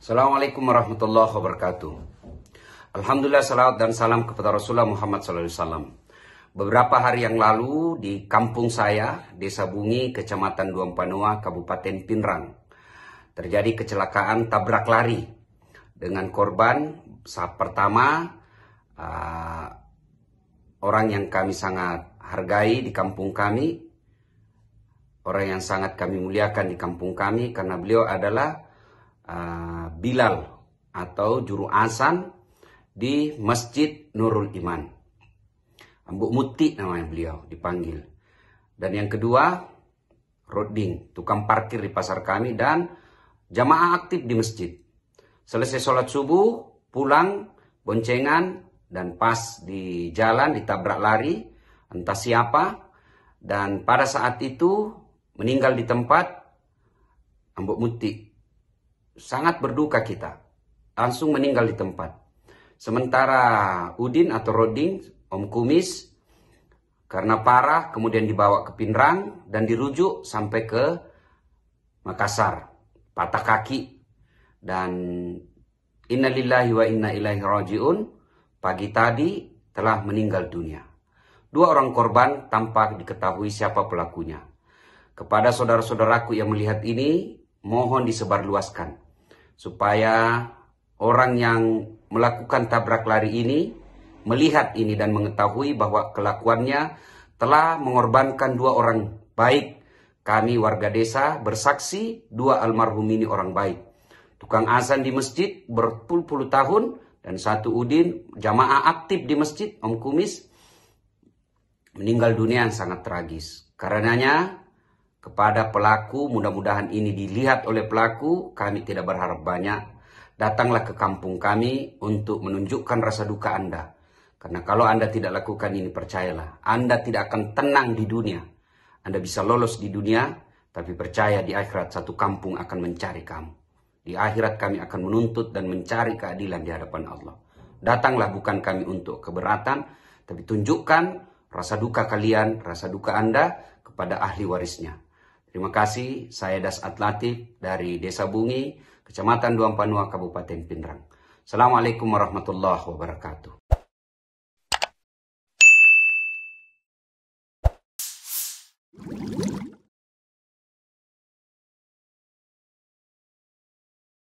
Assalamualaikum warahmatullahi wabarakatuh. Alhamdulillah salawat dan salam kepada Rasulullah Muhammad SAW. Beberapa hari yang lalu di kampung saya, Desa Bungi, Kecamatan Duampanua, Kabupaten Pinrang, terjadi kecelakaan tabrak lari dengan korban saat pertama uh, orang yang kami sangat hargai di kampung kami, orang yang sangat kami muliakan di kampung kami karena beliau adalah Ah, Bilal atau juru asan di Masjid Nurul Iman. Ambu Muti namanya beliau dipanggil. Dan yang kedua, Roding, tukang parkir di pasar kami dan jamaah aktif di masjid. Selesai sholat subuh, pulang, boncengan, dan pas di jalan ditabrak lari, entah siapa. Dan pada saat itu meninggal di tempat, Ambok Muti sangat berduka kita. Langsung meninggal di tempat. Sementara Udin atau Roding, Om Kumis, karena parah kemudian dibawa ke Pinrang dan dirujuk sampai ke Makassar. Patah kaki dan innalillahi wa inna ilaihi rajiun pagi tadi telah meninggal dunia. Dua orang korban tampak diketahui siapa pelakunya. Kepada saudara-saudaraku yang melihat ini, mohon disebarluaskan supaya orang yang melakukan tabrak lari ini melihat ini dan mengetahui bahwa kelakuannya telah mengorbankan dua orang baik. Kami warga desa bersaksi dua almarhum ini orang baik. Tukang azan di masjid berpuluh-puluh tahun dan satu udin jamaah aktif di masjid Om Kumis meninggal dunia yang sangat tragis. Karenanya kepada pelaku. Mudah-mudahan ini dilihat oleh pelaku. Kami tidak berharap banyak. Datanglah ke kampung kami untuk menunjukkan rasa duka Anda. Karena kalau Anda tidak lakukan ini, percayalah, Anda tidak akan tenang di dunia. Anda bisa lolos di dunia, tapi percaya di akhirat satu kampung akan mencari kamu. Di akhirat kami akan menuntut dan mencari keadilan di hadapan Allah. Datanglah bukan kami untuk keberatan, tapi tunjukkan rasa duka kalian, rasa duka Anda kepada ahli warisnya. Terima kasih, saya Das Atlatif dari Desa Bungi, Kecamatan Duampanua, Kabupaten Pindrang. Assalamualaikum warahmatullahi wabarakatuh.